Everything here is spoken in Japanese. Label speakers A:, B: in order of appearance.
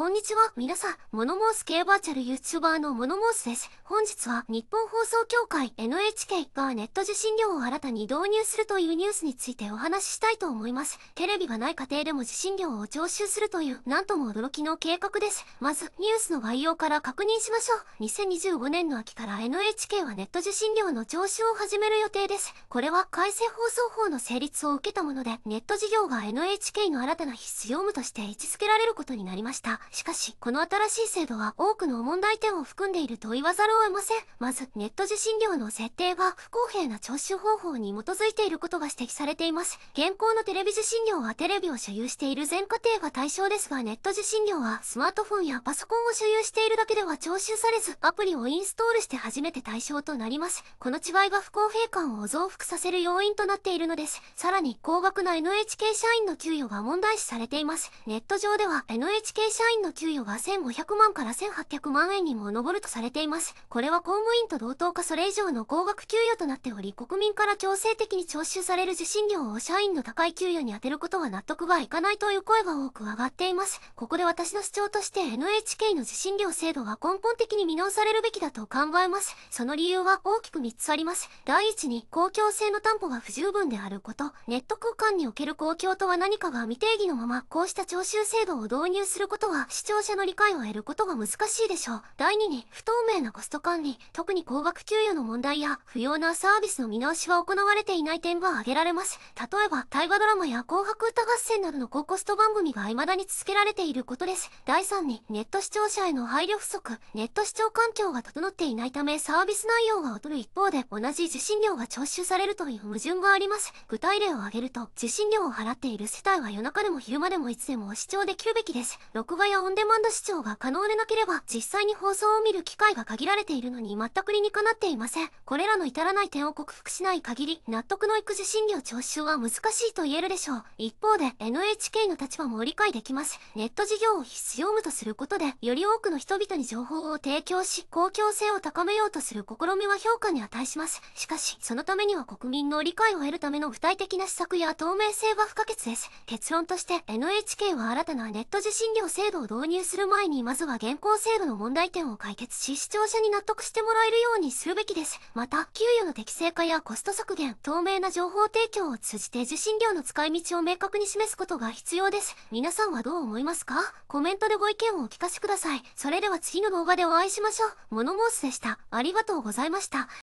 A: こんにちは、皆さん、モノモース系バーチャル YouTuber のモノモースです。本日は、日本放送協会 NHK がネット受信料を新たに導入するというニュースについてお話ししたいと思います。テレビがない家庭でも受信料を徴収するという、なんとも驚きの計画です。まず、ニュースの概要から確認しましょう。2025年の秋から NHK はネット受信料の徴収を始める予定です。これは、改正放送法の成立を受けたもので、ネット事業が NHK の新たな必須業務として位置づけられることになりました。しかし、この新しい制度は多くの問題点を含んでいると言わざるを得ません。まず、ネット受信料の設定は不公平な徴収方法に基づいていることが指摘されています。現行のテレビ受信料はテレビを所有している全家庭が対象ですが、ネット受信料はスマートフォンやパソコンを所有しているだけでは徴収されず、アプリをインストールして初めて対象となります。この違いが不公平感を増幅させる要因となっているのです。さらに、高額な NHK 社員の給与が問題視されています。ネット上では NHK 社員員の給与は1500万から1800万円にも上るとされています。これは公務員と同等かそれ以上の高額給与となっており、国民から強制的に徴収される受信料を社員の高い給与に充てることは納得がいかないという声が多く上がっています。ここで私の主張として NHK の受信料制度は根本的に見直されるべきだと考えます。その理由は大きく3つあります。第一に、公共性の担保が不十分であること。ネット空間における公共とは何かが未定義のまま、こうした徴収制度を導入することはは視聴者の理解を得ることが難しいでしょう。第2に、不透明なコスト管理、特に高額給与の問題や、不要なサービスの見直しは行われていない点が挙げられます。例えば、大河ドラマや紅白歌合戦などの高コスト番組が未だに続けられていることです。第3に、ネット視聴者への配慮不足、ネット視聴環境が整っていないためサービス内容が劣る一方で、同じ受信料が徴収されるという矛盾があります。具体例を挙げると、受信料を払っている世帯は夜中でも昼間でもいつでも視聴できるべきです。録画やオンデマンド視聴が可能でなければ実際に放送を見る機会が限られているのに全く理にかなっていません。これらの至らない点を克服しない限り納得のいく受信料徴収は難しいと言えるでしょう。一方で NHK の立場も理解できます。ネット事業を必須業務とすることでより多くの人々に情報を提供し公共性を高めようとする試みは評価に値します。しかしそのためには国民の理解を得るための具体的な施策や透明性は不可欠です。結論として NHK は新たなネット受信料制度を導入する前にまずは現行制度の問題点を解決し視聴者に納得してもらえるようにするべきです。また、給与の適正化やコスト削減、透明な情報提供を通じて受信料の使い道を明確に示すことが必要です。皆さんはどう思いますかコメントでご意見をお聞かせください。それでは次の動画でお会いしましょう。モノモースでした。ありがとうございました。